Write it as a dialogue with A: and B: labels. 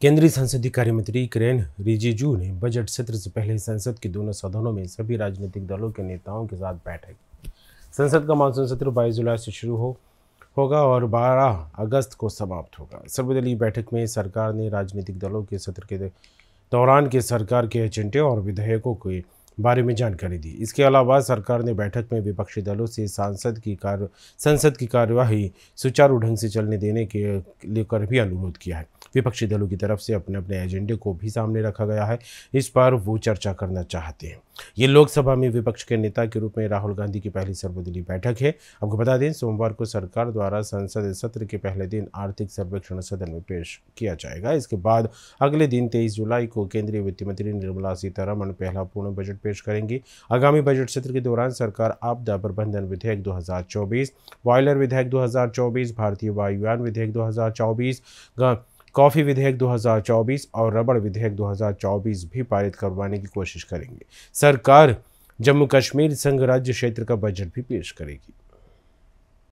A: केंद्रीय संसदीय कार्य मंत्री किरेन रिजिजू ने बजट सत्र से पहले संसद के दोनों सदनों में सभी राजनीतिक दलों के नेताओं के साथ बैठक की संसद का मानसून सत्र बाईस जुलाई से शुरू हो होगा और 12 अगस्त को समाप्त होगा सर्वदलीय बैठक में सरकार ने राजनीतिक दलों के सत्र के दौरान के सरकार के एजेंडे और विधेयकों के बारे में जानकारी दी इसके अलावा सरकार ने बैठक में विपक्षी दलों से सांसद की कार्य संसद की कार्यवाही सुचारू ढंग से चलने देने के लेकर भी अनुरोध किया है विपक्षी दलों की तरफ से अपने अपने एजेंडे को भी सामने रखा गया है इस पर वो चर्चा करना चाहते हैं ये लोकसभा में विपक्ष के नेता के रूप में राहुल गांधी की पहली सर्वदलीय बैठक है आपको बता दें सोमवार को सरकार द्वारा संसद सत्र के पहले दिन आर्थिक सर्वेक्षण सदन में पेश किया जाएगा इसके बाद अगले दिन तेईस जुलाई को केंद्रीय वित्त मंत्री निर्मला सीतारमण पहला पूर्ण बजट पेश करेंगी आगामी बजट सत्र के दौरान सरकार आपदा प्रबंधन विधेयक 2024 बॉयलर विधेयक 2024 भारतीय वायुयान विधेयक 2024 कॉफ़ी विधेयक 2024 और रबड़ विधेयक 2024 भी पारित करवाने की कोशिश करेंगे सरकार जम्मू कश्मीर संघ राज्य क्षेत्र का बजट भी पेश करेगी